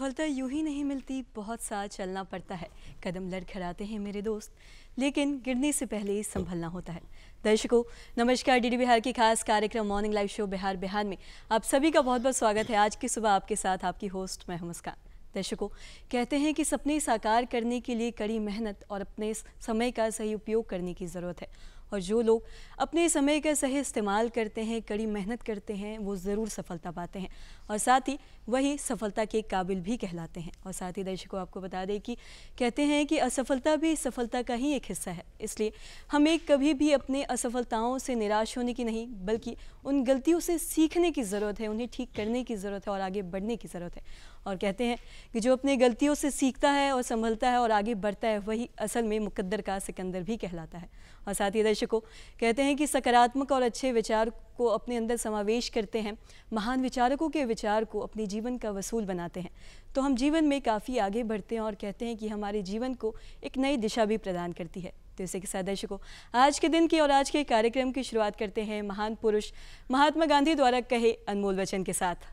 सफलता यूं ही नहीं मिलती बहुत सा चलना पड़ता है कदम लड़खड़ाते हैं मेरे दोस्त लेकिन गिरने से पहले संभलना होता है दर्शकों नमस्कार डीडी बिहार की खास कार्यक्रम morning live show Bihar Bihar में आप सभी का बहुत बहुत स्वागत है आज की सुबह आपके साथ आपकी होस्ट मैं मुस्कान दर्शकों कहते हैं कि सपने साकार करने के लिए कड़ी मेहनत और अपने समय का सही उपयोग करने की ज़रूरत है और जो लोग अपने समय का सही इस्तेमाल करते हैं कड़ी मेहनत करते हैं वो ज़रूर सफलता पाते हैं और साथ ही वही सफलता के काबिल भी कहलाते हैं और साथ ही दर्शकों आपको बता दें कि कहते हैं कि असफलता भी सफलता का ही एक हिस्सा है इसलिए हमें कभी भी अपने असफलताओं से निराश होने की नहीं बल्कि उन गलतियों से सीखने की ज़रूरत है उन्हें ठीक करने की ज़रूरत है और आगे बढ़ने की ज़रूरत है और कहते हैं कि जो अपने गलतियों से सीखता है और संभलता है और आगे बढ़ता है वही असल में मुकद्दर का सिकंदर भी कहलाता है और साथ ही दर्शकों कहते हैं कि सकारात्मक और अच्छे विचार को अपने अंदर समावेश करते हैं महान विचारकों के विचार को अपने जीवन का वसूल बनाते हैं तो हम जीवन में काफ़ी आगे बढ़ते हैं और कहते हैं कि हमारे जीवन को एक नई दिशा भी प्रदान करती है तो इसी के साथ दर्शकों आज के दिन की और आज के कार्यक्रम की शुरुआत करते हैं महान पुरुष महात्मा गांधी द्वारा कहे अनमोल वचन के साथ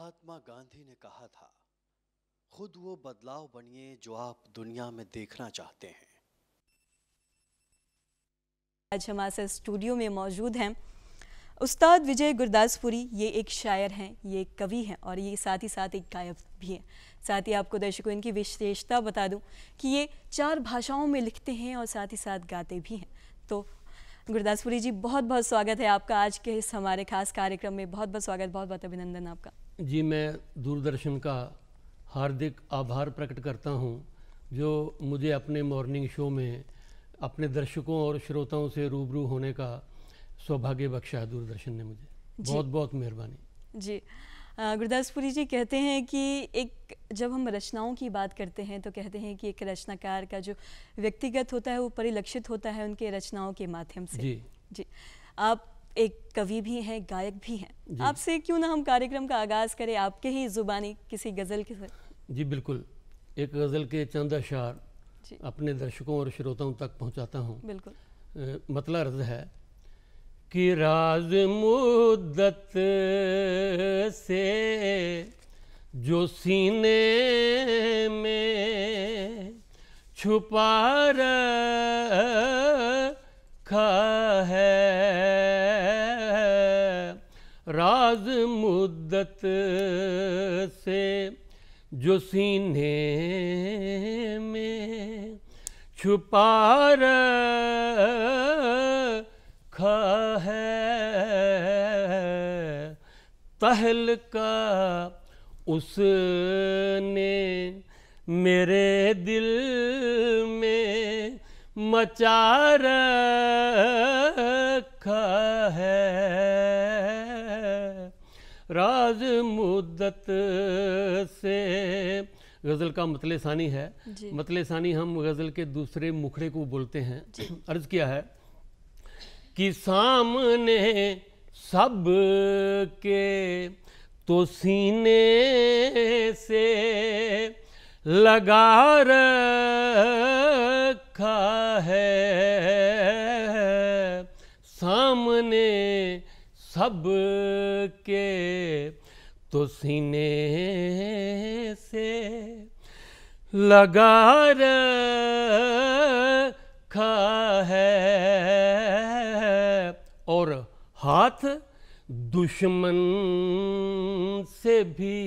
महात्मा गांधी ने कहा था खुद वो बदलाव बनिए जो आप दुनिया में देखना चाहते हैं आज हमारे साथ स्टूडियो में मौजूद हैं उस्ताद विजय गुरदासपुरी ये एक शायर हैं ये एक कवि हैं और ये साथ ही साथ एक गायक भी हैं साथ ही आपको दर्शकों इनकी विशेषता बता दूं कि ये चार भाषाओं में लिखते हैं और साथ ही साथ गाते भी हैं तो गुरदासपुरी जी बहुत बहुत स्वागत है आपका आज के इस हमारे खास कार्यक्रम में बहुत बहुत स्वागत बहुत बहुत अभिनंदन आपका जी मैं दूरदर्शन का हार्दिक आभार प्रकट करता हूँ जो मुझे अपने मॉर्निंग शो में अपने दर्शकों और श्रोताओं से रूबरू होने का सौभाग्य बख्शा है दूरदर्शन ने मुझे बहुत बहुत मेहरबानी जी गुरदासपुरी जी कहते हैं कि एक जब हम रचनाओं की बात करते हैं तो कहते हैं कि एक रचनाकार का जो व्यक्तिगत होता है वो परिलक्षित होता है उनके रचनाओं के माध्यम से जी जी आप एक कवि भी हैं गायक भी हैं आपसे क्यों ना हम कार्यक्रम का आगाज़ करें आपके ही ज़ुबानी किसी गज़ल के साथ जी बिल्कुल एक गज़ल के चंद अशार अपने दर्शकों और श्रोताओं तक पहुंचाता हूं बिल्कुल मतला अर्ज है कि राज मुद्दत से जो सीने में छुपा रखा है मुद्दत से जो सीने में छुपा रखा है तहल का उसने मेरे दिल में मचा रखा है राज मुद्दत से गज़ल का मतले सानी है मतले सानी हम गज़ल के दूसरे मुखड़े को बोलते हैं अर्ज किया है कि सामने सब के तो सीने से लगा रखा है सब के तो सीने से लगा रखा है और हाथ दुश्मन से भी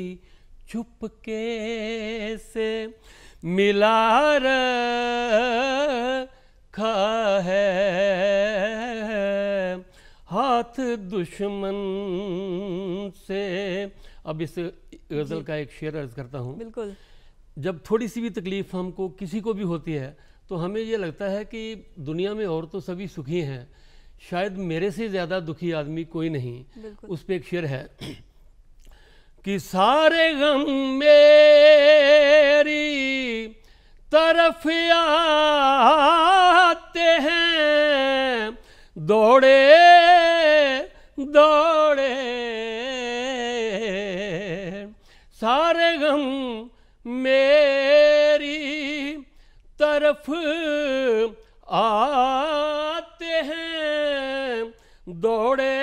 चुपके से मिला रखा है हाथ दुश्मन से अब इस गज़ल का एक शेर अर्ज करता हूँ बिल्कुल जब थोड़ी सी भी तकलीफ़ हमको किसी को भी होती है तो हमें ये लगता है कि दुनिया में और तो सभी सुखी हैं शायद मेरे से ज़्यादा दुखी आदमी कोई नहीं उस पर एक शेर है कि सारे गम मेरी तरफ आते हैं दौड़े दौड़े सारे गम मेरी तरफ आते हैं दौड़े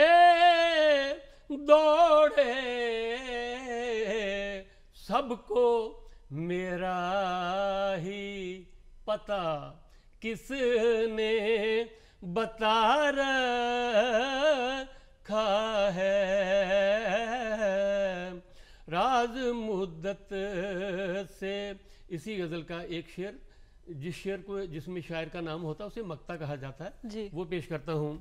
दौड़े सबको मेरा ही पता किसने बता रहा रखा है राज मुद्दत से इसी गज़ल का एक शेर जिस शेर को जिसमें शायर का नाम होता है उसे मक्ता कहा जाता है वो पेश करता हूं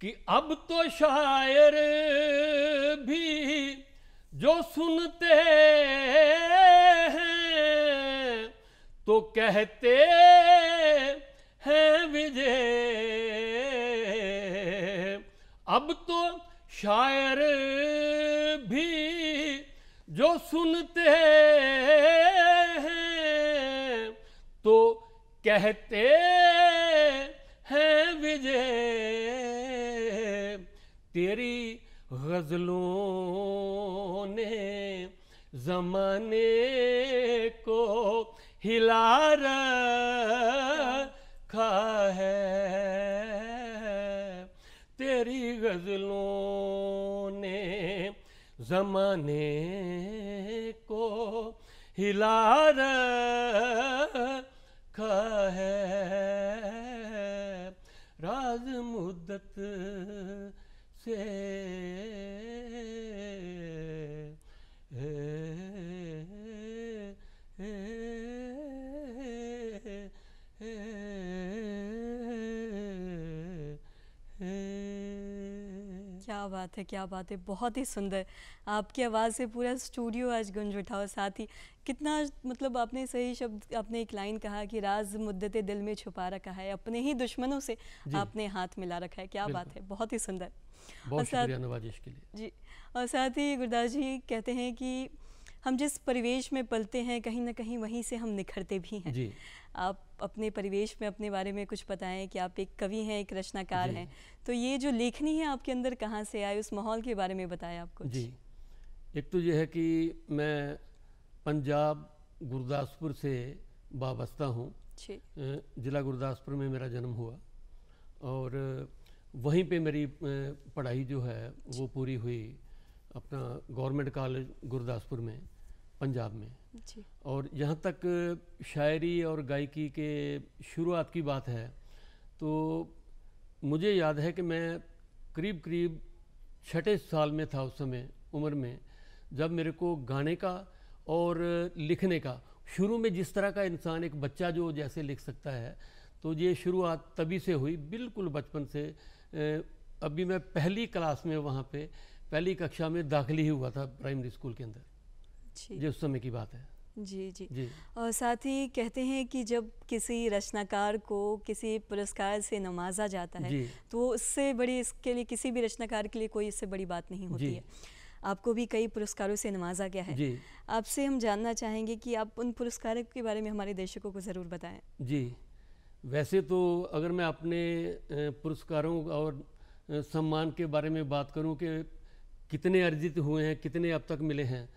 कि अब तो शायर भी जो सुनते हैं तो कहते हैं विजय अब तो शायर भी जो सुनते हैं तो कहते हैं विजय तेरी गजलों ने जमाने को हिला रखा है गजलों ने जमाने को हिला रखा है राज मुद्दत से बात है क्या बात है बहुत ही सुंदर आपकी आवाज़ से पूरा स्टूडियो आज गुंज उठा और साथ ही कितना मतलब आपने सही शब्द आपने एक लाइन कहा कि राज मुद्दत दिल में छुपा रखा है अपने ही दुश्मनों से आपने हाथ मिला रखा है क्या बात है बहुत ही सुंदर बहुत और के लिए जी और साथ ही गुरदास जी कहते हैं कि हम जिस परिवेश में पलते हैं कहीं ना कहीं वहीं से हम निखरते भी हैं जी। आप अपने परिवेश में अपने बारे में कुछ बताएं कि आप एक कवि हैं एक रचनाकार हैं तो ये जो लेखनी है आपके अंदर कहाँ से आए उस माहौल के बारे में बताएं आपको जी एक तो यह है कि मैं पंजाब गुरदासपुर से वाबस्ता हूँ जिला गुरदासपुर में मेरा जन्म हुआ और वहीं पे मेरी पढ़ाई जो है वो पूरी हुई अपना गवर्नमेंट कॉलेज गुरदासपुर में पंजाब में जी। और जहाँ तक शायरी और गायकी के शुरुआत की बात है तो मुझे याद है कि मैं करीब करीब छठे साल में था उस समय उम्र में जब मेरे को गाने का और लिखने का शुरू में जिस तरह का इंसान एक बच्चा जो जैसे लिख सकता है तो ये शुरुआत तभी से हुई बिल्कुल बचपन से अभी मैं पहली क्लास में वहाँ पे पहली कक्षा में दाखिल ही हुआ था प्राइमरी स्कूल के अंदर ये उस समय की बात है जी जी, जी। और साथ ही कहते हैं कि जब किसी रचनाकार को किसी पुरस्कार से नवाजा जाता है तो उससे बड़ी इसके लिए किसी भी रचनाकार के लिए कोई इससे बड़ी बात नहीं होती है आपको भी कई पुरस्कारों से नवाजा गया है आपसे हम जानना चाहेंगे कि आप उन पुरस्कारों के बारे में हमारे दर्शकों को ज़रूर बताएं जी वैसे तो अगर मैं अपने पुरस्कारों और सम्मान के बारे में बात करूं कि कितने अर्जित हुए हैं कितने अब तक मिले हैं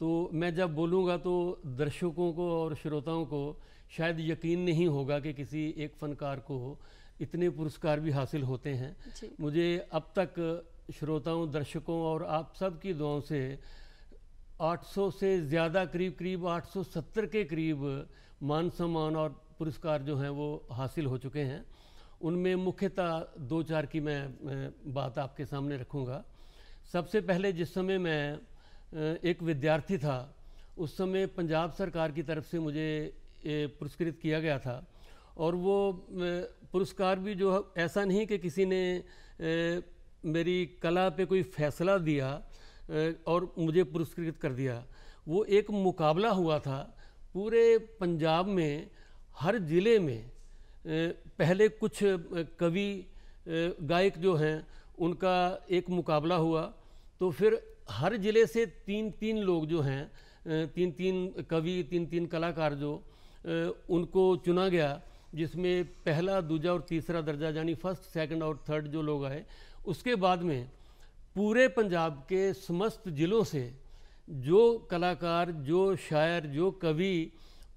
तो मैं जब बोलूँगा तो दर्शकों को और श्रोताओं को शायद यकीन नहीं होगा कि किसी एक फ़नकार को इतने पुरस्कार भी हासिल होते हैं मुझे अब तक श्रोताओं दर्शकों और आप सब की दुआओं से 800 से ज़्यादा करीब करीब 870 के करीब मान सम्मान और पुरस्कार जो हैं वो हासिल हो चुके हैं उनमें मुख्यतः दो चार की मैं बात आपके सामने रखूँगा सबसे पहले जिस समय मैं एक विद्यार्थी था उस समय पंजाब सरकार की तरफ से मुझे पुरस्कृत किया गया था और वो पुरस्कार भी जो ऐसा नहीं कि किसी ने मेरी कला पे कोई फैसला दिया और मुझे पुरस्कृत कर दिया वो एक मुकाबला हुआ था पूरे पंजाब में हर ज़िले में पहले कुछ कवि गायक जो हैं उनका एक मुकाबला हुआ तो फिर हर ज़िले से तीन तीन लोग जो हैं तीन तीन कवि तीन तीन कलाकार जो उनको चुना गया जिसमें पहला दूजा और तीसरा दर्जा यानी फर्स्ट सेकंड और थर्ड जो लोग आए उसके बाद में पूरे पंजाब के समस्त ज़िलों से जो कलाकार जो शायर जो कवि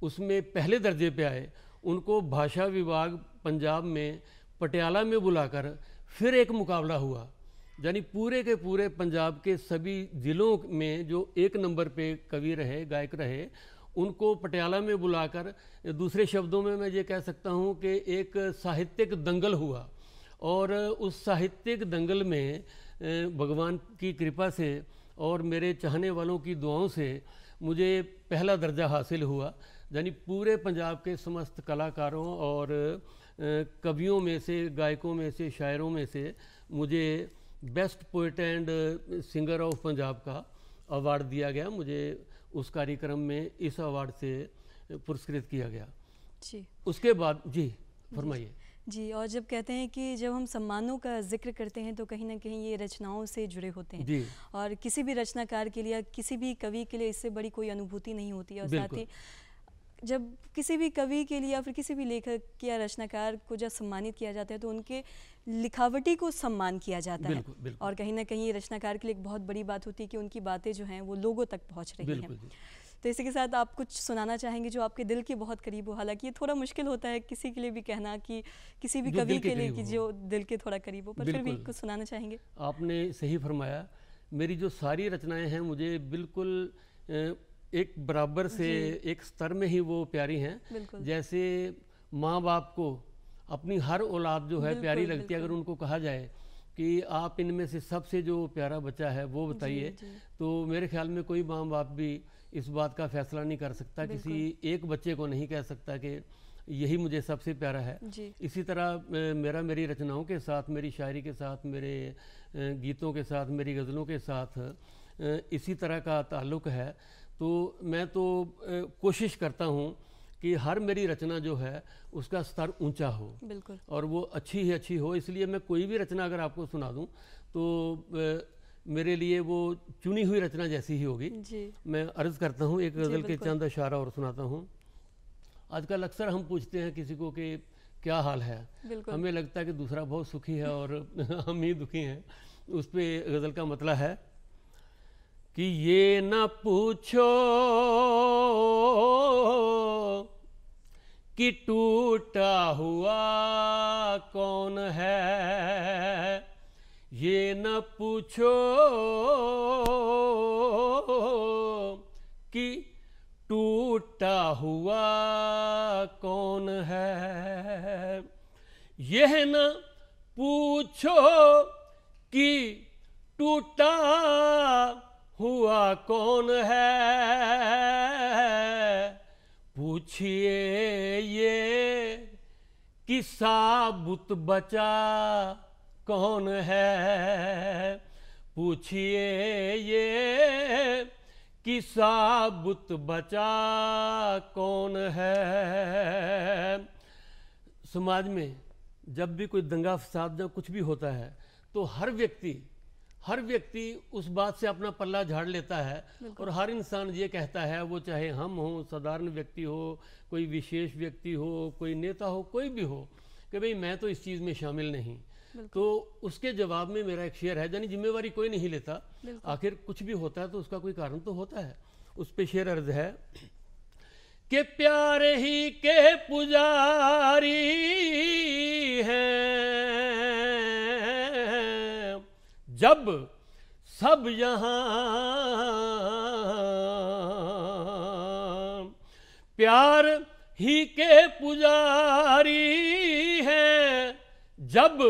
उसमें पहले दर्जे पे आए उनको भाषा विभाग पंजाब में पटियाला में बुलाकर फिर एक मुकाबला हुआ यानी पूरे के पूरे पंजाब के सभी ज़िलों में जो एक नंबर पे कवि रहे गायक रहे उनको पटियाला में बुलाकर दूसरे शब्दों में मैं ये कह सकता हूँ कि एक साहित्यिक दंगल हुआ और उस साहित्यिक दंगल में भगवान की कृपा से और मेरे चाहने वालों की दुआओं से मुझे पहला दर्जा हासिल हुआ यानी पूरे पंजाब के समस्त कलाकारों और कवियों में से गायकों में से शायरों में से मुझे best poet and singer of Punjab का अवार्ड दिया गया मुझे उस कार्यक्रम में इस अवार्ड से पुरस्कृत किया गया जी उसके बाद जी फरमाइए जी और जब कहते हैं कि जब हम सम्मानों का जिक्र करते हैं तो कहीं ना कहीं ये रचनाओं से जुड़े होते हैं जी। और किसी भी रचनाकार के लिए किसी भी कवि के लिए इससे बड़ी कोई अनुभूति नहीं होती और साथ ही जब किसी भी कवि के लिए या फिर किसी भी लेखक या रचनाकार को जब सम्मानित किया जाता है तो उनके लिखावटी को सम्मान किया जाता बिल्कुल, है बिल्कुल। और कहीं ना कहीं रचनाकार के लिए एक बहुत बड़ी बात होती है कि उनकी बातें जो हैं वो लोगों तक पहुँच रही हैं तो इसी के साथ आप कुछ सुनाना चाहेंगे जो आपके दिल के बहुत करीब हो हालांकि ये थोड़ा मुश्किल होता है किसी के लिए भी कहना कि किसी भी कवि के, के लिए कि जो दिल के थोड़ा करीब हो पर फिर भी कुछ सुनाना चाहेंगे आपने सही फरमाया मेरी जो सारी रचनाएं हैं मुझे बिल्कुल एक बराबर से एक स्तर में ही वो प्यारी हैं जैसे माँ बाप को अपनी हर औलाद जो है प्यारी लगती है अगर उनको कहा जाए कि आप इनमें से सबसे जो प्यारा बच्चा है वो बताइए तो मेरे ख्याल में कोई माँ बाप भी इस बात का फैसला नहीं कर सकता किसी एक बच्चे को नहीं कह सकता कि यही मुझे सबसे प्यारा है इसी तरह मेरा मेरी रचनाओं के साथ मेरी शायरी के साथ मेरे गीतों के साथ मेरी गज़लों के साथ इसी तरह का ताल्लुक है तो मैं तो कोशिश करता हूँ कि हर मेरी रचना जो है उसका स्तर ऊंचा हो बिल्कुल और वो अच्छी ही अच्छी हो इसलिए मैं कोई भी रचना अगर आपको सुना दूं तो मेरे लिए वो चुनी हुई रचना जैसी ही होगी जी। मैं अर्ज करता हूँ एक गज़ल के चंद अशारा और सुनाता हूँ आजकल अक्सर हम पूछते हैं किसी को कि क्या हाल है हमें लगता है कि दूसरा बहुत सुखी है और हम ही दुखी हैं उस पर गज़ल का मतला है कि ये न पूछो कि टूटा हुआ कौन है ये न पूछो कि टूटा हुआ कौन है यह न पूछो कि टूटा हुआ कौन है पूछिए ये किसा बुत बचा कौन है पूछिए ये किसा बुत बचा कौन है समाज में जब भी कोई दंगा फसाद या कुछ भी होता है तो हर व्यक्ति हर व्यक्ति उस बात से अपना पल्ला झाड़ लेता है और हर इंसान ये कहता है वो चाहे हम हो साधारण व्यक्ति हो कोई विशेष व्यक्ति हो कोई नेता हो कोई भी हो कि भाई मैं तो इस चीज़ में शामिल नहीं तो उसके जवाब में मेरा एक शेयर है यानी जिम्मेवारी कोई नहीं लेता आखिर कुछ भी होता है तो उसका कोई कारण तो होता है उस पर शेर अर्ज है कि प्यारे ही के पुजारी हैं जब सब यहाँ प्यार ही के पुजारी हैं जब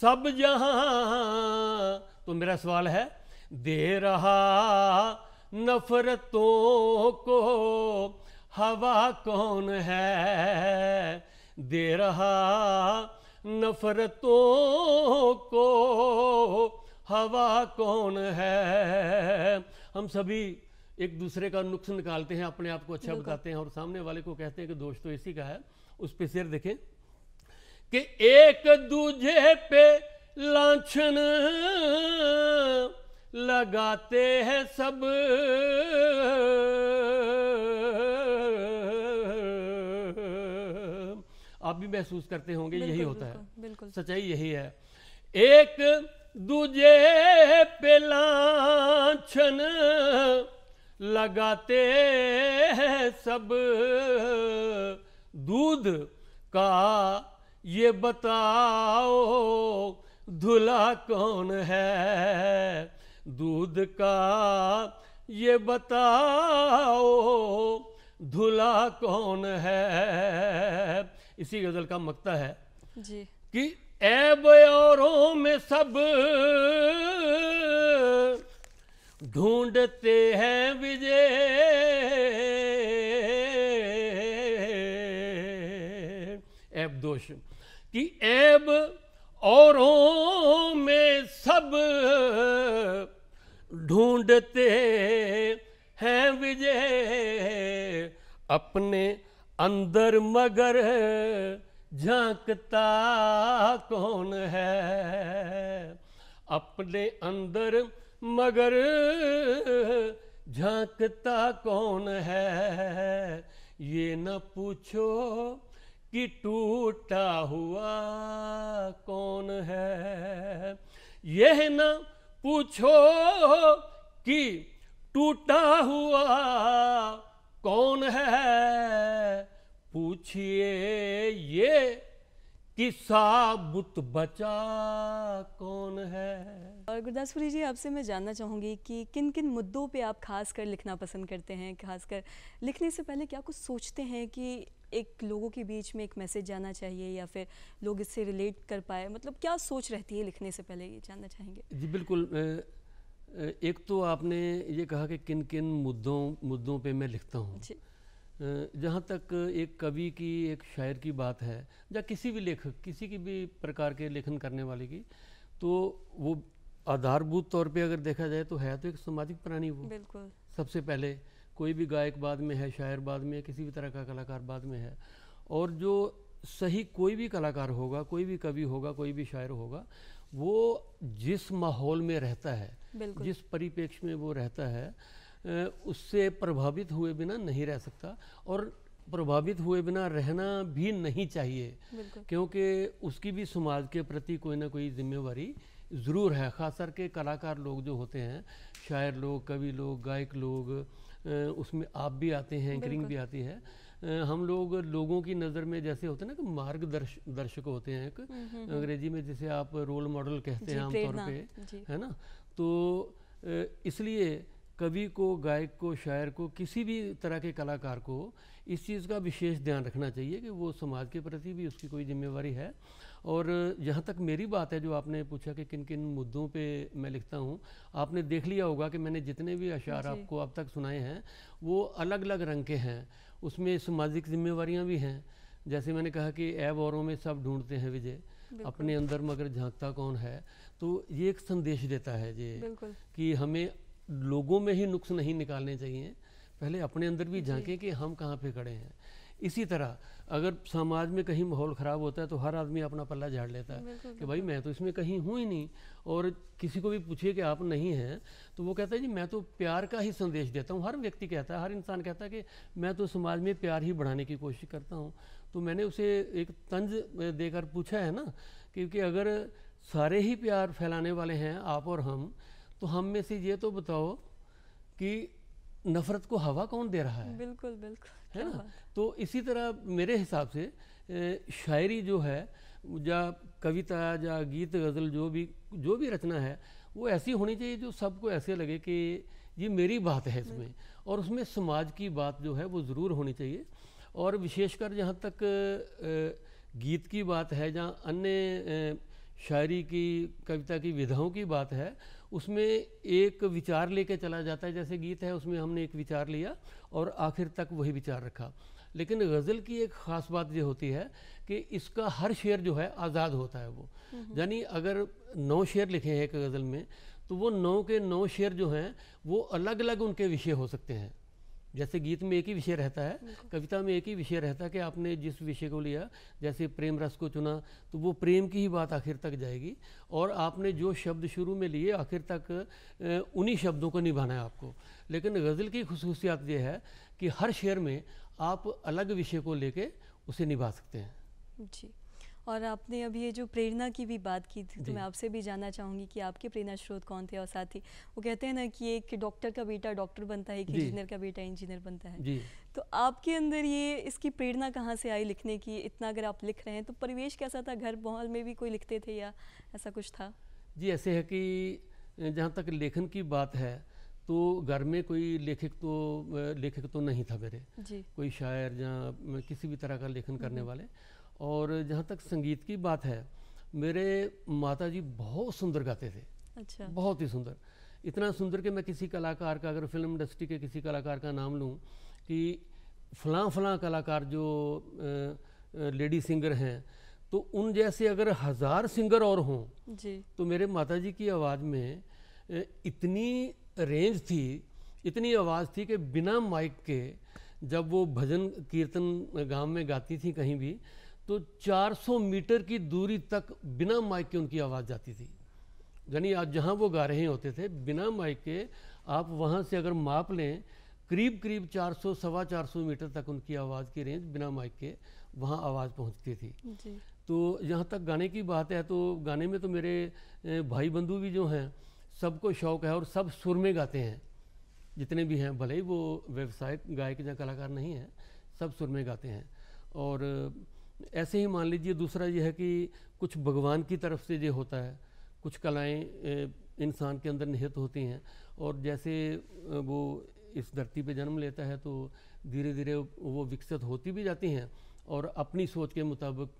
सब जहाँ तो मेरा सवाल है दे रहा नफरतों को हवा कौन है दे रहा नफरतों को हवा कौन है हम सभी एक दूसरे का नुक्स निकालते हैं अपने आप को अच्छा बताते हैं और सामने वाले को कहते हैं कि दोष तो इसी का है उस पे सिर देखें कि एक दूजे पे लाछन लगाते हैं सब आप भी महसूस करते होंगे यही होता बिल्कुल, है बिल्कुल सच्चाई यही है एक दूजे पे लाछन लगाते हैं सब दूध का ये बताओ धुला कौन है दूध का ये बताओ धुला कौन है इसी गजल का मकता है जी कि ऐब औरों में सब ढूंढते हैं विजय ऐब दोष कि ऐब औरों में सब ढूंढते हैं विजय अपने अंदर मगर झांकता कौन है अपने अंदर मगर झांकता कौन है ये न पूछो कि टूटा हुआ कौन है यह न पूछो कि टूटा हुआ कौन है पूछिए ये कि साबुत बचा कौन है और गुरदासपुरी जी आपसे मैं जानना चाहूंगी कि किन किन मुद्दों पे आप खास कर लिखना पसंद करते हैं खासकर लिखने से पहले क्या कुछ सोचते हैं कि एक लोगों के बीच में एक मैसेज जाना चाहिए या फिर लोग इससे रिलेट कर पाए मतलब क्या सोच रहती है लिखने से पहले ये जानना चाहेंगे जी बिल्कुल एक तो आपने ये कहा कि किन किन मुद्दों मुद्दों पे मैं लिखता हूँ जहाँ तक एक कवि की एक शायर की बात है या किसी भी लेखक किसी की भी प्रकार के लेखन करने वाले की तो वो आधारभूत तौर पे अगर देखा जाए तो है तो एक सामाजिक प्राणी वो बिल्कुल सबसे पहले कोई भी गायक बाद में है शायर बाद में है किसी भी तरह का कलाकार बाद में है और जो सही कोई भी कलाकार होगा कोई भी कवि होगा कोई भी शायर होगा वो जिस माहौल में रहता है जिस परिपेक्ष में वो रहता है उससे प्रभावित हुए बिना नहीं रह सकता और प्रभावित हुए बिना रहना भी नहीं चाहिए क्योंकि उसकी भी समाज के प्रति कोई ना कोई जिम्मेवारी ज़रूर है ख़ास करके कलाकार लोग जो होते हैं शायर लोग कवि लोग गायक लोग उसमें आप भी आते हैं एंकरिंग भी आती है हम लोग लोगों की नज़र में जैसे होते हैं ना कि मार्गदर्शक दर्शक होते हैं एक हम्म, हम्म, हम्म। अंग्रेजी में जिसे आप रोल मॉडल कहते हैं आमतौर पे है ना तो इसलिए कवि को गायक को शायर को किसी भी तरह के कलाकार को इस चीज़ का विशेष ध्यान रखना चाहिए कि वो समाज के प्रति भी उसकी कोई जिम्मेवारी है और जहाँ तक मेरी बात है जो आपने पूछा कि किन किन मुद्दों पे मैं लिखता हूँ आपने देख लिया होगा कि मैंने जितने भी अशार आपको अब तक सुनाए हैं वो अलग अलग रंग के हैं उसमें सामाजिक जिम्मेवारियाँ भी हैं जैसे मैंने कहा कि ऐब औरों में सब ढूंढते हैं विजय अपने अंदर मगर झांकता कौन है तो ये एक संदेश देता है ये कि हमें लोगों में ही नुक्स नहीं निकालने चाहिए पहले अपने अंदर भी झांकें कि हम कहाँ पे खड़े हैं इसी तरह अगर समाज में कहीं माहौल ख़राब होता है तो हर आदमी अपना पल्ला झाड़ लेता है कि भाई मैं तो इसमें कहीं हूँ ही नहीं और किसी को भी पूछिए कि आप नहीं हैं तो वो कहता है जी मैं तो प्यार का ही संदेश देता हूँ हर व्यक्ति कहता है हर इंसान कहता है कि मैं तो समाज में प्यार ही बढ़ाने की कोशिश करता हूँ तो मैंने उसे एक तंज देकर पूछा है ना क्योंकि अगर सारे ही प्यार फैलाने वाले हैं आप और हम तो हम में से ये तो बताओ कि नफरत को हवा कौन दे रहा है बिल्कुल बिल्कुल है ना तो इसी तरह मेरे हिसाब से शायरी जो है या कविता या गीत गज़ल जो भी जो भी रचना है वो ऐसी होनी चाहिए जो सबको ऐसे लगे कि ये मेरी बात है इसमें और उसमें समाज की बात जो है वो ज़रूर होनी चाहिए और विशेषकर जहाँ तक गीत की बात है जहाँ अन्य शायरी की कविता की विधाओं की बात है उसमें एक विचार लेके चला जाता है जैसे गीत है उसमें हमने एक विचार लिया और आखिर तक वही विचार रखा लेकिन गज़ल की एक ख़ास बात ये होती है कि इसका हर शेर जो है आज़ाद होता है वो हम्म। यानी अगर नौ शेर लिखे हैं एक गज़ल में तो वो नौ के नौ शेर जो हैं वो अलग अलग उनके विषय हो सकते हैं जैसे गीत में एक ही विषय रहता है कविता में एक ही विषय रहता है कि आपने जिस विषय को लिया जैसे प्रेम रस को चुना तो वो प्रेम की ही बात आखिर तक जाएगी और आपने जो शब्द शुरू में लिए आखिर तक उन्हीं शब्दों को निभाना है आपको लेकिन गज़ल की खसूसियात यह है कि हर शेर में आप अलग विषय को लेके उसे निभा सकते हैं जी और आपने अभी ये जो प्रेरणा की भी बात की थी तो मैं आपसे भी जानना चाहूंगी कि आपके प्रेरणा स्रोत कौन थे और साथ ही वो कहते हैं ना कि एक डॉक्टर का बेटा डॉक्टर बनता है एक इंजीनियर का बेटा इंजीनियर बनता है तो आपके अंदर ये इसकी प्रेरणा कहाँ से आई लिखने की इतना अगर आप लिख रहे हैं तो परिवेश कैसा था घर माहौल में भी कोई लिखते थे या ऐसा कुछ था जी ऐसे है कि जहाँ तक लेखन की बात है तो घर में कोई लेखक तो लेखक तो नहीं था मेरे कोई शायर या किसी भी तरह का लेखन हम्म, करने हम्म। वाले और जहाँ तक संगीत की बात है मेरे माता जी बहुत सुंदर गाते थे अच्छा बहुत ही सुंदर इतना सुंदर कि मैं किसी कलाकार का अगर फिल्म इंडस्ट्री के किसी कलाकार का नाम लूँ कि फलां फलां कलाकार जो लेडी सिंगर हैं तो उन जैसे अगर हज़ार सिंगर और हों तो मेरे माता जी की आवाज़ में इतनी रेंज थी इतनी आवाज़ थी कि बिना माइक के जब वो भजन कीर्तन गांव में गाती थी कहीं भी तो 400 मीटर की दूरी तक बिना माइक के उनकी आवाज़ जाती थी यानी आज जहाँ वो गा रहे होते थे बिना माइक के आप वहाँ से अगर माप लें करीब करीब 400 सवा चार मीटर तक उनकी आवाज़ की रेंज बिना माइक के वहाँ आवाज़ पहुँचती थी जी। तो यहाँ तक गाने की बात है तो गाने में तो मेरे भाई बंधु भी जो हैं सबको शौक है और सब सुर में गाते हैं जितने भी हैं भले ही वो व्यवसायिक गायक या कलाकार नहीं हैं सब सुर में गाते हैं और ऐसे ही मान लीजिए दूसरा यह है कि कुछ भगवान की तरफ से ये होता है कुछ कलाएं इंसान के अंदर निहित होती हैं और जैसे वो इस धरती पे जन्म लेता है तो धीरे धीरे वो विकसित होती भी जाती हैं और अपनी सोच के मुताबिक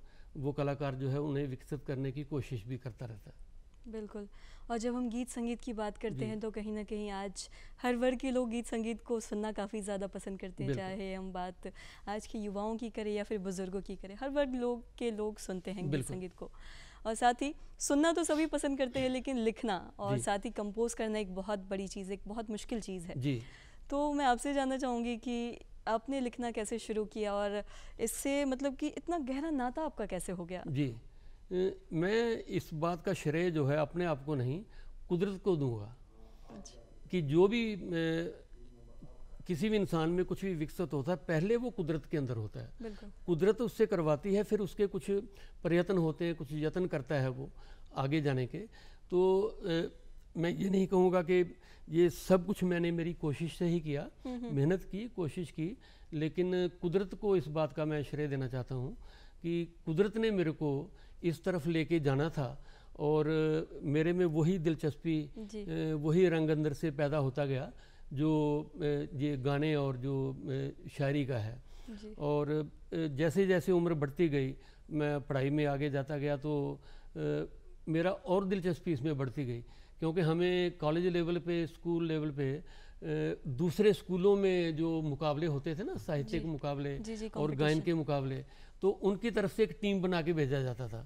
वो कलाकार जो है उन्हें विकसित करने की कोशिश भी करता रहता है बिल्कुल और जब हम गीत संगीत की बात करते हैं तो कहीं ना कहीं आज हर वर्ग के लोग गीत संगीत को सुनना काफ़ी ज़्यादा पसंद करते हैं चाहे हम बात आज के युवाओं की करें या फिर बुज़ुर्गों की करें हर वर्ग लोग के लोग सुनते हैं गीत संगीत को और साथ ही सुनना तो सभी पसंद करते हैं लेकिन लिखना और साथ ही कंपोज करना एक बहुत बड़ी चीज़ एक बहुत मुश्किल चीज़ है तो मैं आपसे जानना चाहूँगी कि आपने लिखना कैसे शुरू किया और इससे मतलब कि इतना गहरा नाता आपका कैसे हो गया जी मैं इस बात का श्रेय जो है अपने आप को नहीं कुदरत को दूंगा अच्छा। कि जो भी किसी भी इंसान में कुछ भी विकसित होता है पहले वो कुदरत के अंदर होता है कुदरत उससे करवाती है फिर उसके कुछ प्रयत्न होते हैं कुछ यत्न करता है वो आगे जाने के तो मैं ये नहीं कहूँगा कि ये सब कुछ मैंने मेरी कोशिश से ही किया हम्म, हम्म। मेहनत की कोशिश की लेकिन कुदरत को इस बात का मैं श्रेय देना चाहता हूँ कि कुदरत ने मेरे को इस तरफ लेके जाना था और मेरे में वही दिलचस्पी वही रंग अंदर से पैदा होता गया जो ये गाने और जो शायरी का है और जैसे जैसे उम्र बढ़ती गई मैं पढ़ाई में आगे जाता गया तो मेरा और दिलचस्पी इसमें बढ़ती गई क्योंकि हमें कॉलेज लेवल पे स्कूल लेवल पे दूसरे स्कूलों में जो मुकाबले होते थे ना साहित्य के मुकाबले जी, जी, और गायन के मुकाबले तो उनकी तरफ से एक टीम बना के भेजा जाता था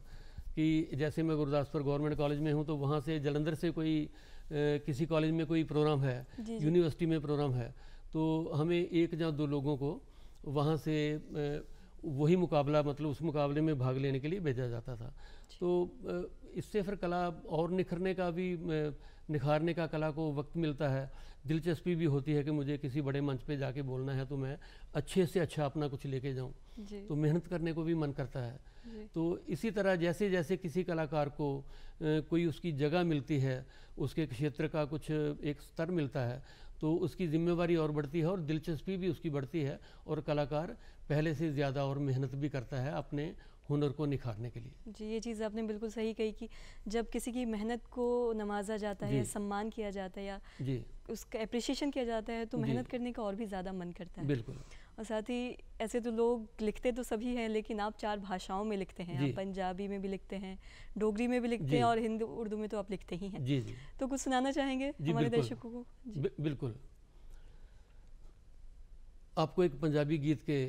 कि जैसे मैं गुरदासपुर गवर्नमेंट कॉलेज में हूँ तो वहाँ से जलंधर से कोई ए, किसी कॉलेज में कोई प्रोग्राम है यूनिवर्सिटी में प्रोग्राम है तो हमें एक या दो लोगों को वहाँ से वही मुकाबला मतलब उस मुकाबले में भाग लेने के लिए भेजा जाता था तो इससे फिर कला और निखरने का भी निखारने का कला को वक्त मिलता है दिलचस्पी भी होती है कि मुझे किसी बड़े मंच पे जाके बोलना है तो मैं अच्छे से अच्छा अपना कुछ लेके जाऊँ तो मेहनत करने को भी मन करता है तो इसी तरह जैसे जैसे किसी कलाकार को कोई उसकी जगह मिलती है उसके क्षेत्र का कुछ एक स्तर मिलता है तो उसकी जिम्मेवारी और बढ़ती है और दिलचस्पी भी उसकी बढ़ती है और कलाकार पहले से ज़्यादा और मेहनत भी करता है अपने हुनर को निखारने के लिए जी ये चीज़ आपने बिल्कुल सही कही कि जब किसी की मेहनत को नवाजा जाता है सम्मान किया जाता है या जी उसका अप्रिशिएशन किया जाता है तो मेहनत करने का और भी ज़्यादा मन करता है बिल्कुल और साथ ही ऐसे तो लोग लिखते तो सभी हैं लेकिन आप चार भाषाओं में लिखते हैं आप पंजाबी में भी लिखते हैं डोगरी में भी लिखते हैं और हिंदी उर्दू में तो आप लिखते ही हैं जी जी तो कुछ सुनाना चाहेंगे हमारे दर्शकों को बिल्कुल आपको एक पंजाबी गीत के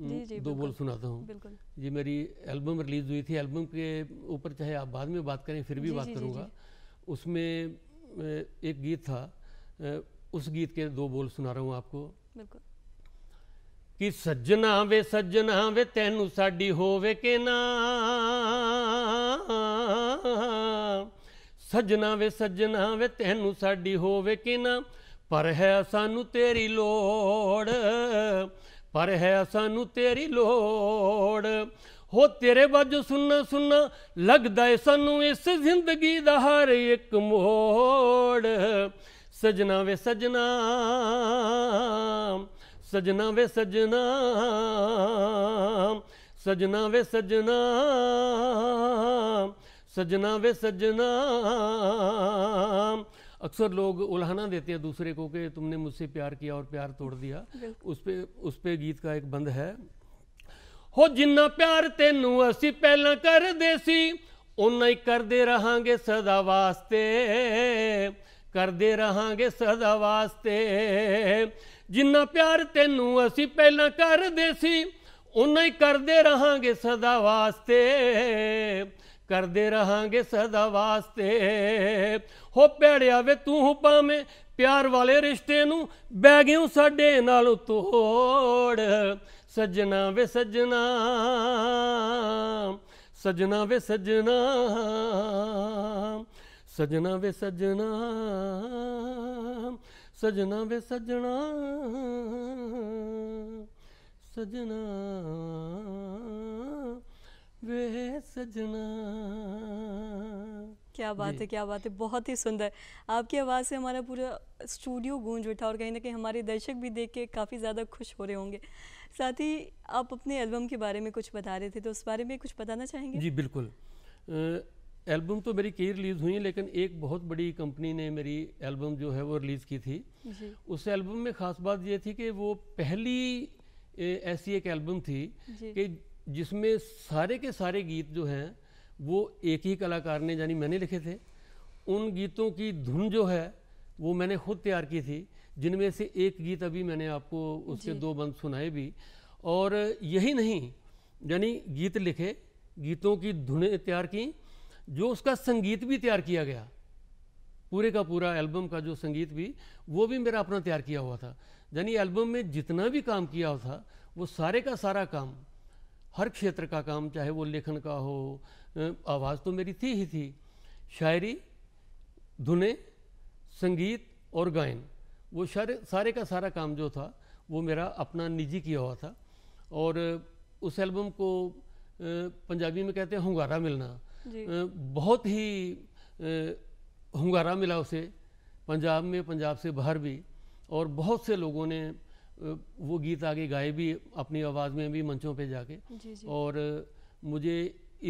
हम्म, दो बोल सुनाता हूँ ये मेरी एल्बम रिलीज हुई थी एल्बम के ऊपर चाहे आप बाद में बात करें फिर भी बात करूँगा उसमें एक गीत था उस गीत के दो बोल सुना रहा हूँ आपको कि सज्जना वे सज्जना वे तेनू साडी होवे के ना ਸੱਜਣਾ ਵੇ ਸੱਜਣਾ ਵੇ ਤੈਨੂੰ ਸਾਡੀ ਹੋਵੇ के ना पर है सानू तेरी लोड़ ਪਰ ਹੈ ਸਾਨੂੰ ਤੇਰੀ ਲੋੜ ਹੋ ਤੇਰੇ ਵਜੋਂ ਸੁਣਨਾ ਸੁਣਨਾ ਲੱਗਦਾ ਏ ਸਾਨੂੰ ਇਸ ਜ਼ਿੰਦਗੀ ਦਾ ਹਰ ਇੱਕ ਮੋੜ ਸਜਣਾ ਵੇ ਸਜਣਾ ਸਜਣਾ ਵੇ ਸਜਣਾ ਸਜਣਾ ਵੇ ਸਜਣਾ ਸਜਣਾ ਵੇ ਸਜਣਾ ਅਕਸਰ ਲੋਕ उल्हाना ਦਿੰਦੇ ਆ ਦੂਸਰੇ ਕੋ ਕਿ ਤੁਮਨੇ ਮੁਝਸੇ ਪਿਆਰ ਕੀਆ ਔਰ ਪਿਆਰ ਤੋੜ ਦਿਆ ਉਸ ਪੇ ਉਸ ਪੇ ਗੀਤ ਕਾ ਇੱਕ ਬੰਦ ਹੈ ਹੋ ਜਿੰਨਾ ਪਿਆਰ ਤੈਨੂੰ ਅਸੀਂ ਪਹਿਲਾਂ ਕਰਦੇ ਸੀ ਉਨਾ ਹੀ ਕਰਦੇ ਰਹਾਂਗੇ ਸਦਾ ਵਾਸਤੇ ਕਰਦੇ ਰਹਾਂਗੇ ਸਦਾ ਵਾਸਤੇ ਜਿੰਨਾ ਪਿਆਰ ਤੈਨੂੰ ਅਸੀਂ ਪਹਿਲਾਂ ਕਰਦੇ ਸੀ ਉਨਾ ਹੀ ਕਰਦੇ ਰਹਾਂਗੇ ਸਦਾ ਵਾਸਤੇ ਕਰਦੇ ਰਹਾਂਗੇ ਸਦਾ ਵਾਸਤੇ ਹੋ ਪਿਆੜਿਆ ਵੇ ਤੂੰ ਪਾਵੇਂ ਪਿਆਰ ਵਾਲੇ ਰਿਸ਼ਤੇ ਨੂੰ ਬੈ ਗਿਉ ਸਾਡੇ ਨਾਲ ਤੋੜ ਸੱਜਣਾ ਵੇ ਸੱਜਣਾ ਸੱਜਣਾ ਵੇ ਸੱਜਣਾ ਸੱਜਣਾ ਵੇ ਸੱਜਣਾ ਸਜਣਾ ਵੇ ਸੱਜਣਾ ਸੱਜਣਾ ਵੇ सजना क्या बात है क्या बात है बहुत ही सुंदर आपकी आवाज़ से हमारा पूरा स्टूडियो गूंज उठा और कहीं ना कहीं हमारे दर्शक भी देख के काफ़ी ज़्यादा खुश हो रहे होंगे साथ ही आप अपने एल्बम के बारे में कुछ बता रहे थे तो उस बारे में कुछ बताना चाहेंगे जी बिल्कुल एल्बम तो मेरी कई रिलीज़ हुई लेकिन एक बहुत बड़ी कंपनी ने मेरी एल्बम जो है वो रिलीज़ की थी उस एल्बम में ख़ास बात ये थी कि वो पहली ऐसी एक एल्बम थी कि जिसमें सारे के सारे गीत जो हैं वो एक ही कलाकार ने यानी मैंने लिखे थे उन गीतों की धुन जो है वो मैंने खुद तैयार की थी जिनमें से एक गीत अभी मैंने आपको उसके दो बंद सुनाए भी और यही नहीं यानी गीत लिखे गीतों की धुनें तैयार की जो उसका संगीत भी तैयार किया गया पूरे का पूरा एल्बम का जो संगीत भी वो भी मेरा अपना तैयार किया हुआ था यानी एल्बम में जितना भी काम किया हुआ था वो सारे का सारा काम हर क्षेत्र का काम चाहे वो लेखन का हो आवाज़ तो मेरी थी ही थी शायरी धुने संगीत और गायन वो सारे सारे का सारा काम जो था वो मेरा अपना निजी किया हुआ था और उस एल्बम को पंजाबी में कहते हैं हंगारा मिलना बहुत ही हंगारा मिला उसे पंजाब में पंजाब से बाहर भी और बहुत से लोगों ने वो गीत आगे गाए भी अपनी आवाज़ में भी मंचों पे जाके जी जी। और मुझे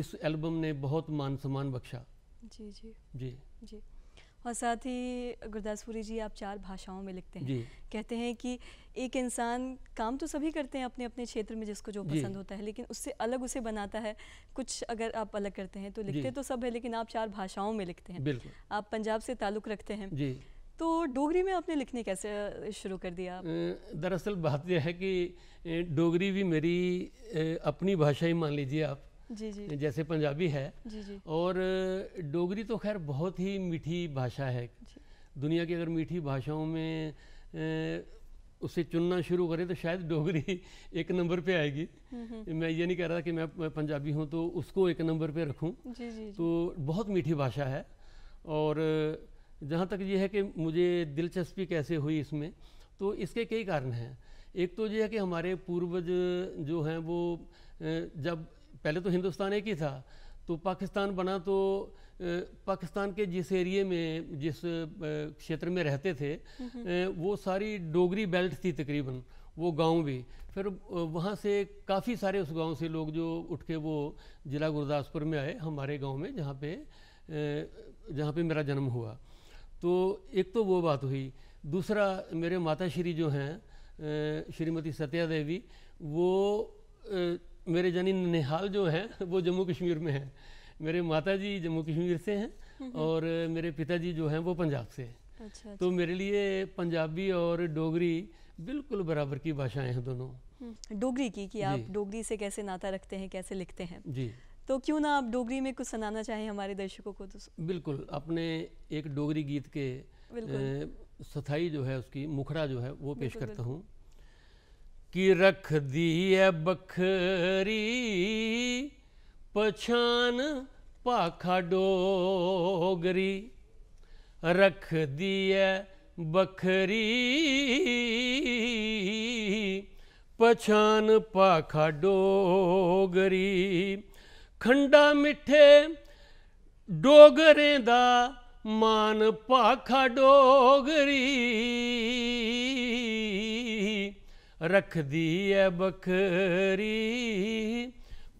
इस एल्बम ने बहुत मान सम्मान बख्शा जी जी जी जी और साथ ही गुरदासपुरी जी आप चार भाषाओं में लिखते हैं कहते हैं कि एक इंसान काम तो सभी करते हैं अपने अपने क्षेत्र में जिसको जो पसंद होता है लेकिन उससे अलग उसे बनाता है कुछ अगर आप अलग करते हैं तो लिखते तो सब है लेकिन आप चार भाषाओं में लिखते हैं आप पंजाब से ताल्लुक़ रखते हैं तो डोगरी में आपने लिखने कैसे शुरू कर दिया दरअसल बात यह है कि डोगरी भी मेरी अपनी भाषा ही मान लीजिए आप जी जी जैसे पंजाबी है जी जी और डोगरी तो खैर बहुत ही मीठी भाषा है दुनिया की अगर मीठी भाषाओं में उसे चुनना शुरू करें तो शायद डोगरी एक नंबर पे आएगी हम्म, हम्म। मैं ये नहीं कह रहा कि मैं पंजाबी हूँ तो उसको एक नंबर पे रखूँ तो बहुत मीठी भाषा है और जहाँ तक ये है कि मुझे दिलचस्पी कैसे हुई इसमें तो इसके कई कारण हैं एक तो ये है कि हमारे पूर्वज जो हैं वो जब पहले तो हिंदुस्तान एक ही था तो पाकिस्तान बना तो पाकिस्तान के जिस एरिए में जिस क्षेत्र में रहते थे हम्म। वो सारी डोगरी बेल्ट थी तकरीबन वो गांव भी फिर वहाँ से काफ़ी सारे उस गांव से लोग जो उठ के वो ज़िला गुरदासपुर में आए हमारे गांव में जहाँ पे जहाँ पे मेरा जन्म हुआ तो एक तो वो बात हुई दूसरा मेरे माता श्री जो हैं श्रीमती सत्या देवी वो ए, मेरे जानी निहाल जो हैं वो जम्मू कश्मीर में हैं मेरे माता जी जम्मू कश्मीर से हैं हम्म हम्म। और मेरे पिताजी जो हैं वो पंजाब से हैं अच्छा, तो अच्छा। तो मेरे लिए पंजाबी और डोगरी बिल्कुल बराबर की भाषाएं हैं दोनों हम्म, डोगरी की कि आप डोगरी से कैसे नाता रखते हैं कैसे लिखते हैं जी तो क्यों ना आप डोगरी में कुछ सुनाना चाहें हमारे दर्शकों को तो बिल्कुल अपने एक डोगरी गीत के सथाई जो है उसकी मुखड़ा जो है वो पेश करता हूँ कि रख दी है बखरी पछान पाखा डोगरी रख दी है बखरी पछान पाखा डोगरी ਖੰਡਾ ਮਿੱਠੇ ਡੋਗਰੇ ਦਾ ਮਾਨ ਪਾਖਾ ਡੋਗਰੀ ਰਖਦੀ ਐ ਬਖਰੀ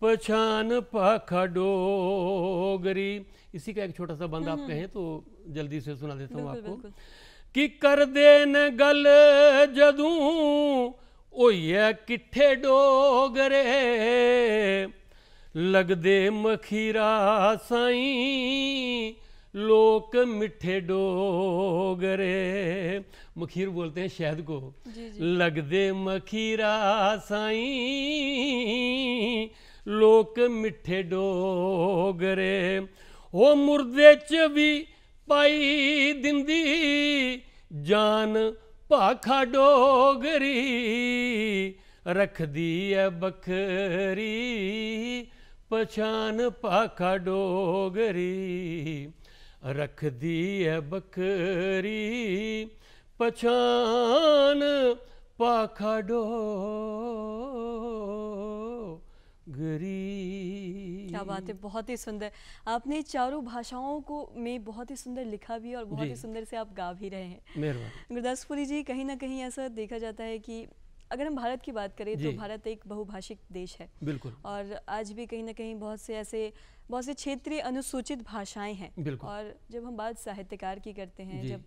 ਪਛਾਨ ਪਾਖਾ ਡੋਗਰੀ ਇਸੀ ਕਾ ਇੱਕ ਛੋਟਾ ਸਾ ਬੰਦ ਆਪ ਹੈ ਤੋ ਜਲਦੀ ਸੇ ਸੁਣਾ ਦੇਤਾ ਹਾਂ ਆਪਕੋ ਕੀ ਕਰਦੇ ਨ ਗੱਲ ਜਦੂ ਐ ਕਿੱਥੇ ਡੋਗਰੇ ਲਗਦੇ ਮਖੀਰਾ ਸਾਈ ਲੋਕ ਮਿੱਠੇ ਡੋਗਰੇ ਮਖੀਰ ਬੋਲਦੇ ਆ ਸ਼ਹਿਦ ਕੋ ਲਗਦੇ ਮਖੀਰਾ ਸਾਈ ਲੋਕ ਮਿੱਠੇ ਡੋਗਰੇ ਉਹ ਮੁਰਦੇ ਚ ਵੀ ਪਾਈ ਦਿੰਦੀ ਜਾਨ ਭਾਖਾ ਡੋਗਰੀ ਰਖਦੀ ਐ ਬਖਰੀ पछाण पाखा डोगरी रख दी है बकरी पछाण पाखा डो क्या बात है बहुत ही सुंदर आपने चारों भाषाओं को में बहुत ही सुंदर लिखा भी और बहुत ही सुंदर से आप गा भी रहे हैं गुरदासपुरी जी कहीं ना कहीं ऐसा देखा जाता है कि अगर हम भारत की बात करें तो भारत एक बहुभाषिक देश है बिल्कुल और आज भी कहीं ना कहीं बहुत से ऐसे बहुत से क्षेत्रीय अनुसूचित भाषाएं हैं और जब हम बात साहित्यकार की करते हैं जब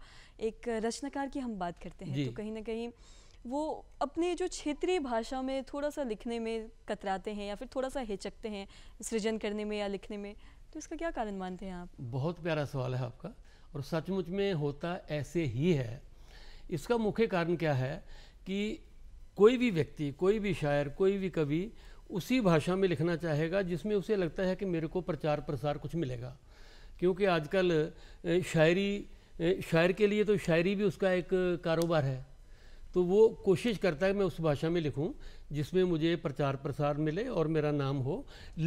एक रचनाकार की हम बात करते हैं तो कहीं ना कहीं वो अपने जो क्षेत्रीय भाषा में थोड़ा सा लिखने में कतराते हैं या फिर थोड़ा सा हिचकते हैं सृजन करने में या लिखने में तो इसका क्या कारण मानते हैं आप बहुत प्यारा सवाल है आपका और सचमुच में होता ऐसे ही है इसका मुख्य कारण क्या है कि कोई भी व्यक्ति कोई भी शायर कोई भी कवि उसी भाषा में लिखना चाहेगा जिसमें उसे लगता है कि मेरे को प्रचार प्रसार कुछ मिलेगा क्योंकि आजकल शायरी शायर के लिए तो शायरी भी उसका एक कारोबार है तो वो कोशिश करता है मैं उस भाषा में लिखूं जिसमें मुझे प्रचार प्रसार मिले और मेरा नाम हो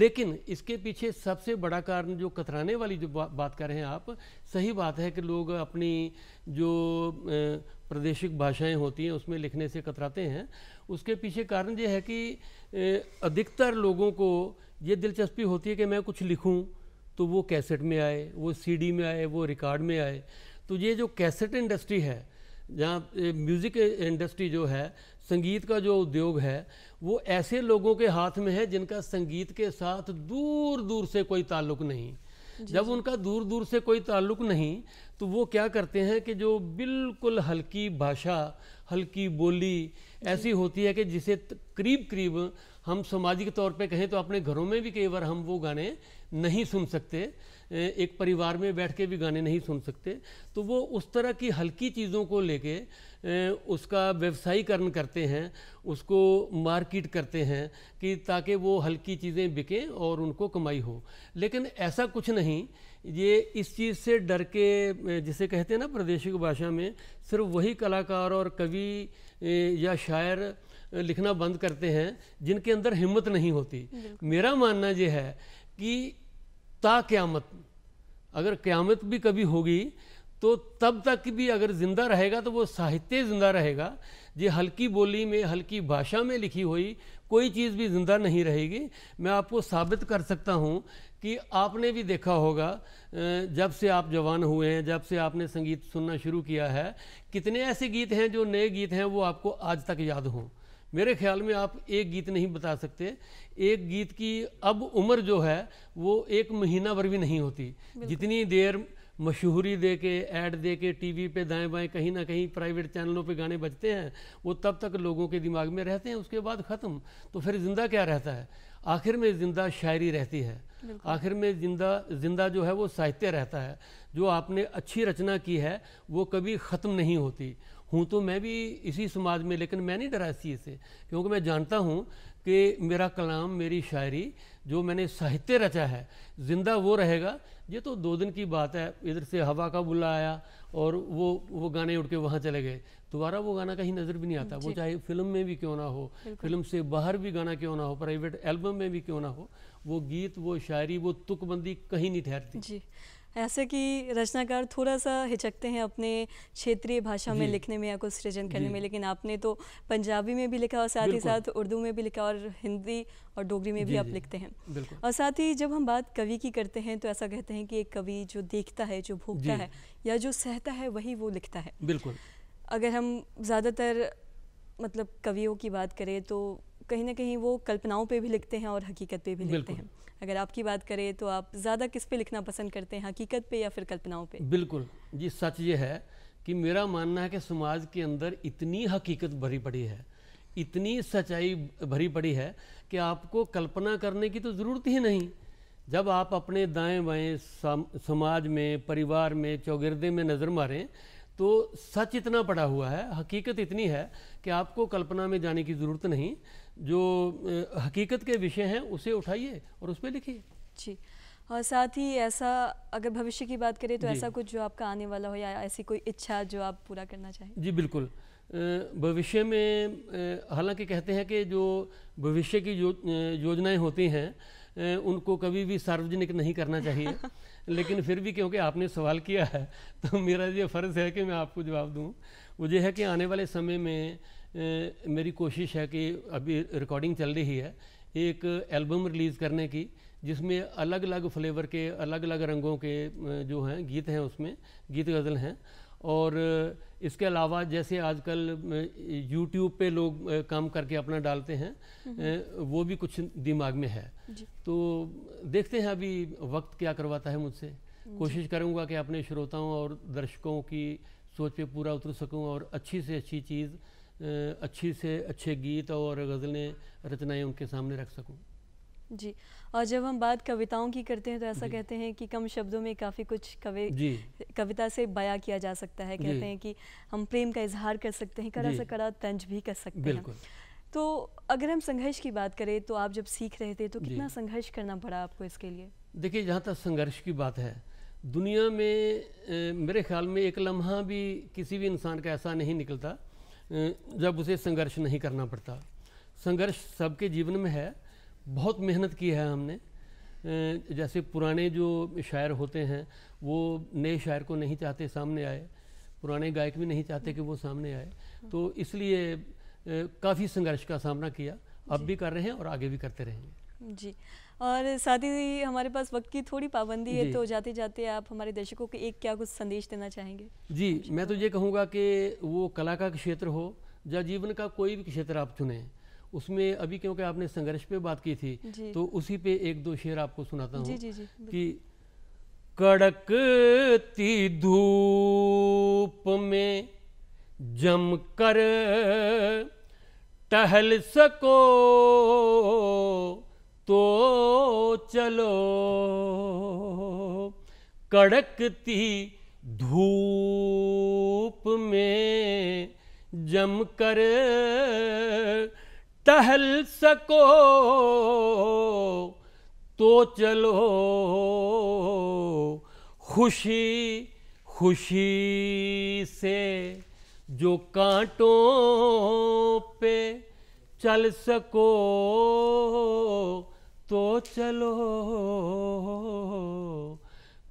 लेकिन इसके पीछे सबसे बड़ा कारण जो कतराने वाली जो बा, बात कर रहे हैं आप सही बात है कि लोग अपनी जो प्रादेशिक भाषाएं होती हैं उसमें लिखने से कतराते हैं उसके पीछे कारण ये है कि अधिकतर लोगों को ये दिलचस्पी होती है कि मैं कुछ लिखूं तो वो कैसेट में आए वो सीडी में आए वो रिकॉर्ड में आए तो ये जो कैसेट इंडस्ट्री है जहाँ म्यूज़िक इंडस्ट्री जो है संगीत का जो उद्योग है वो ऐसे लोगों के हाथ में है जिनका संगीत के साथ दूर दूर से कोई ताल्लुक नहीं जब उनका दूर दूर से कोई ताल्लुक नहीं तो वो क्या करते हैं कि जो बिल्कुल हल्की भाषा हल्की बोली ऐसी होती है कि जिसे करीब करीब हम सामाजिक तौर पे कहें तो अपने घरों में भी कई बार हम वो गाने नहीं सुन सकते एक परिवार में बैठ के भी गाने नहीं सुन सकते तो वो उस तरह की हल्की चीज़ों को लेके उसका व्यवसायीकरण करते हैं उसको मार्केट करते हैं कि ताकि वो हल्की चीज़ें बिकें और उनको कमाई हो लेकिन ऐसा कुछ नहीं ये इस चीज़ से डर के जिसे कहते हैं ना प्रादेशिक भाषा में सिर्फ वही कलाकार और कवि या शायर लिखना बंद करते हैं जिनके अंदर हिम्मत नहीं होती मेरा मानना यह है कि ता क़्यामत अगर क़्यामत भी कभी होगी तो तब तक भी अगर ज़िंदा रहेगा तो वो साहित्य ज़िंदा रहेगा ये हल्की बोली में हल्की भाषा में लिखी हुई कोई चीज़ भी ज़िंदा नहीं रहेगी मैं आपको साबित कर सकता हूँ कि आपने भी देखा होगा जब से आप जवान हुए हैं जब से आपने संगीत सुनना शुरू किया है कितने ऐसे गीत हैं जो नए गीत हैं वो आपको आज तक याद हों मेरे ख्याल में आप एक गीत नहीं बता सकते एक गीत की अब उम्र जो है वो एक महीना भर भी नहीं होती जितनी देर मशहूरी दे के ऐड दे के वी पे दाएं बाएं कहीं ना कहीं प्राइवेट चैनलों पे गाने बजते हैं वो तब तक लोगों के दिमाग में रहते हैं उसके बाद ख़त्म तो फिर ज़िंदा क्या रहता है आखिर में ज़िंदा शायरी रहती है आखिर में जिंदा जिंदा जो है वो साहित्य रहता है जो आपने अच्छी रचना की है वो कभी ख़त्म नहीं होती हूँ तो मैं भी इसी समाज में लेकिन मैं नहीं डरा इस चीज़ से क्योंकि मैं जानता हूँ कि मेरा कलाम मेरी शायरी जो मैंने साहित्य रचा है ज़िंदा वो रहेगा ये तो दो दिन की बात है इधर से हवा का बुला आया और वो वो गाने उठ के वहाँ चले गए दोबारा वो गाना कहीं नज़र भी नहीं आता वो चाहे फिल्म में भी क्यों ना हो फिल्म से बाहर भी गाना क्यों ना हो प्राइवेट एल्बम में भी क्यों ना हो वो गीत वो शायरी वो तुकबंदी कहीं नहीं ठहरती ऐसे कि रचनाकार थोड़ा सा हिचकते हैं अपने क्षेत्रीय भाषा में लिखने में या कुछ सृजन करने में लेकिन आपने तो पंजाबी में भी लिखा और साथ ही साथ उर्दू में भी लिखा और हिंदी और डोगरी में भी आप लिखते हैं और साथ ही जब हम बात कवि की करते हैं तो ऐसा कहते हैं कि एक कवि जो देखता है जो भोगता है या जो सहता है वही वो लिखता है बिल्कुल अगर हम ज़्यादातर मतलब कवियों की बात करें तो कहीं ना कहीं वो कल्पनाओं पे भी लिखते हैं और हकीकत पे भी लिखते हैं अगर आपकी बात करें तो आप ज़्यादा किस पे लिखना पसंद करते हैं हकीकत पे या फिर कल्पनाओं पे बिल्कुल जी सच ये है कि मेरा मानना है कि समाज के अंदर इतनी हकीकत भरी पड़ी है इतनी सच्चाई भरी पड़ी है कि आपको कल्पना करने की तो ज़रूरत ही नहीं जब आप अपने दाएं बाएं समाज में परिवार में चौगिरदे में नज़र मारें तो सच इतना पड़ा हुआ है हकीकत इतनी है कि आपको कल्पना में जाने की ज़रूरत नहीं जो हकीकत के विषय हैं उसे उठाइए और उस पर लिखिए जी और साथ ही ऐसा अगर भविष्य की बात करें तो ऐसा कुछ जो आपका आने वाला हो या ऐसी कोई इच्छा जो आप पूरा करना चाहें जी बिल्कुल भविष्य में हालांकि कहते हैं कि जो भविष्य की जो योजनाएं होती हैं उनको कभी भी सार्वजनिक नहीं करना चाहिए लेकिन फिर भी क्योंकि आपने सवाल किया है तो मेरा ये फ़र्ज़ है कि मैं आपको जवाब दूँ वो ये है कि आने वाले समय में मेरी कोशिश है कि अभी रिकॉर्डिंग चल रही है एक एल्बम रिलीज़ करने की जिसमें अलग अलग फ्लेवर के अलग अलग रंगों के जो हैं गीत हैं उसमें गीत गज़ल हैं और इसके अलावा जैसे आजकल YouTube पे लोग काम करके अपना डालते हैं हम्म। वो भी कुछ दिमाग में है तो देखते हैं अभी वक्त क्या करवाता है मुझसे कोशिश करूँगा कि अपने श्रोताओं और दर्शकों की सोच पे पूरा उतर सकूँ और अच्छी से अच्छी चीज़ अच्छी से अच्छे गीत और गज़लें रचनाएं उनके सामने रख सकूं जी और जब हम बात कविताओं की करते हैं तो ऐसा कहते हैं कि कम शब्दों में काफ़ी कुछ कवि कविता से बयां किया जा सकता है कहते हैं कि हम प्रेम का इजहार कर सकते हैं कड़ा सा कड़ा तंज भी कर सकते हैं तो अगर हम संघर्ष की बात करें तो आप जब सीख रहे थे तो कितना संघर्ष करना पड़ा आपको इसके लिए देखिए जहाँ तक संघर्ष की बात है दुनिया में मेरे ख्याल में एक लम्हा भी किसी भी इंसान का ऐसा नहीं निकलता जब उसे संघर्ष नहीं करना पड़ता संघर्ष सबके जीवन में है बहुत मेहनत की है हमने जैसे पुराने जो शायर होते हैं वो नए शायर को नहीं चाहते सामने आए पुराने गायक भी नहीं चाहते कि वो सामने आए तो इसलिए काफ़ी संघर्ष का सामना किया अब भी कर रहे हैं और आगे भी करते रहेंगे जी और साथ ही हमारे पास वक्त की थोड़ी पाबंदी है तो जाते जाते आप हमारे दर्शकों को एक क्या कुछ संदेश देना चाहेंगे जी मैं तो ये कहूँगा कि वो कला का क्षेत्र हो या जीवन का कोई भी क्षेत्र आप चुने उसमें अभी क्योंकि आपने संघर्ष पे बात की थी तो उसी पे एक दो शेर आपको सुनाता हूँ कि कड़कती धूप में जम कर टहल सको तो चलो कड़कती धूप में जम कर टहल सको तो चलो खुशी खुशी से जो कांटों पे चल सको तो चलो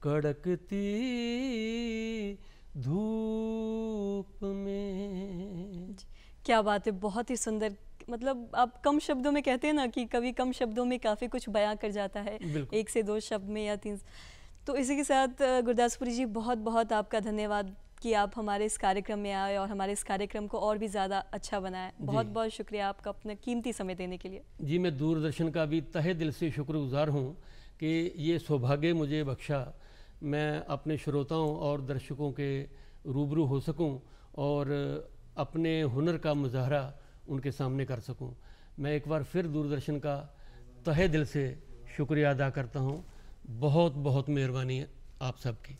कड़कती धूप में क्या बात है बहुत ही सुंदर मतलब आप कम शब्दों में कहते हैं ना कि कवि कम शब्दों में काफ़ी कुछ बयां कर जाता है एक से दो शब्द में या तीन तो इसी के साथ गुरदासपुरी जी बहुत बहुत आपका धन्यवाद कि आप हमारे इस कार्यक्रम में आए और हमारे इस कार्यक्रम को और भी ज़्यादा अच्छा बनाए बहुत बहुत शुक्रिया आपका अपना कीमती समय देने के लिए जी मैं दूरदर्शन का भी तहे दिल से शुक्रगुजार हूँ कि ये सौभाग्य मुझे बख्शा मैं अपने श्रोताओं और दर्शकों के रूबरू हो सकूँ और अपने हुनर का मुजाहरा उनके सामने कर सकूँ मैं एक बार फिर दूरदर्शन का तहे दिल से शुक्रिया अदा करता हूँ बहुत बहुत मेहरबानी आप सबकी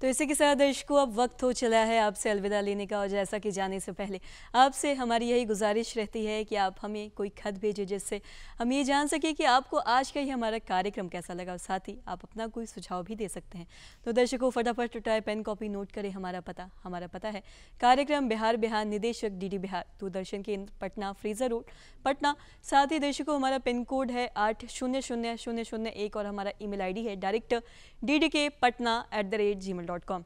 तो इसी के साथ दर्शकों अब वक्त हो चला है आपसे अलविदा लेने का और जैसा कि जाने से पहले आपसे हमारी यही गुजारिश रहती है कि आप हमें कोई खत भेजें जिससे हम ये जान सकें कि आपको आज का ही हमारा कार्यक्रम कैसा लगा और साथ ही आप अपना कोई सुझाव भी दे सकते हैं तो दर्शकों फटाफट टूटाए पेन कॉपी नोट करें हमारा पता हमारा पता है कार्यक्रम बिहार बिहार निदेशक डी बिहार दूरदर्शन केंद्र पटना फ्रीजर रोड पटना साथ ही दर्शकों हमारा पिन कोड है आठ शून्य शून्य शून्य शून्य एक और हमारा ईमेल आईडी है director D D K Patna at the rate com.